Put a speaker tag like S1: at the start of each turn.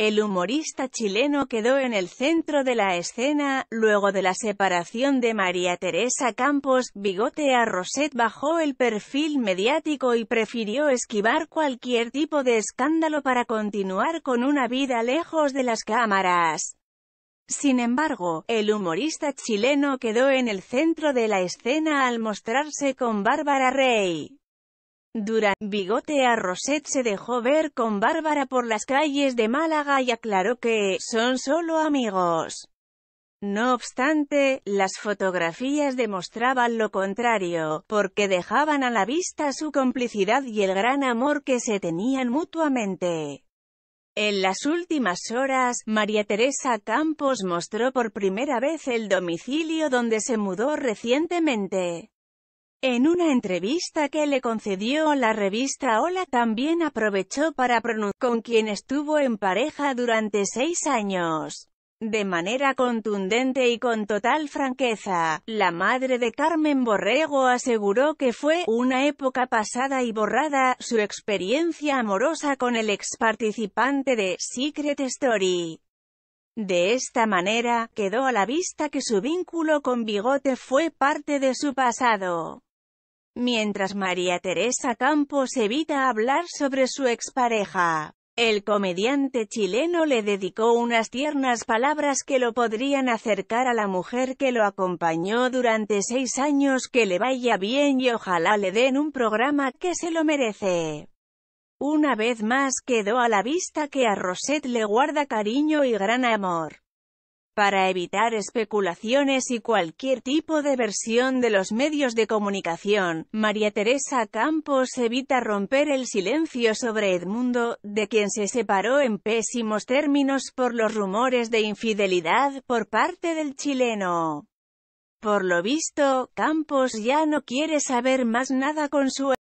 S1: El humorista chileno quedó en el centro de la escena, luego de la separación de María Teresa Campos, Bigote a Rosette bajó el perfil mediático y prefirió esquivar cualquier tipo de escándalo para continuar con una vida lejos de las cámaras. Sin embargo, el humorista chileno quedó en el centro de la escena al mostrarse con Bárbara Rey. Durán, bigote a Rosette se dejó ver con Bárbara por las calles de Málaga y aclaró que, son solo amigos. No obstante, las fotografías demostraban lo contrario, porque dejaban a la vista su complicidad y el gran amor que se tenían mutuamente. En las últimas horas, María Teresa Campos mostró por primera vez el domicilio donde se mudó recientemente. En una entrevista que le concedió la revista Hola también aprovechó para pronunciar con quien estuvo en pareja durante seis años. De manera contundente y con total franqueza, la madre de Carmen Borrego aseguró que fue una época pasada y borrada su experiencia amorosa con el ex participante de Secret Story. De esta manera, quedó a la vista que su vínculo con Bigote fue parte de su pasado. Mientras María Teresa Campos evita hablar sobre su expareja, el comediante chileno le dedicó unas tiernas palabras que lo podrían acercar a la mujer que lo acompañó durante seis años que le vaya bien y ojalá le den un programa que se lo merece. Una vez más quedó a la vista que a Rosette le guarda cariño y gran amor para evitar especulaciones y cualquier tipo de versión de los medios de comunicación, María Teresa Campos evita romper el silencio sobre Edmundo, de quien se separó en pésimos términos por los rumores de infidelidad por parte del chileno. Por lo visto, Campos ya no quiere saber más nada con su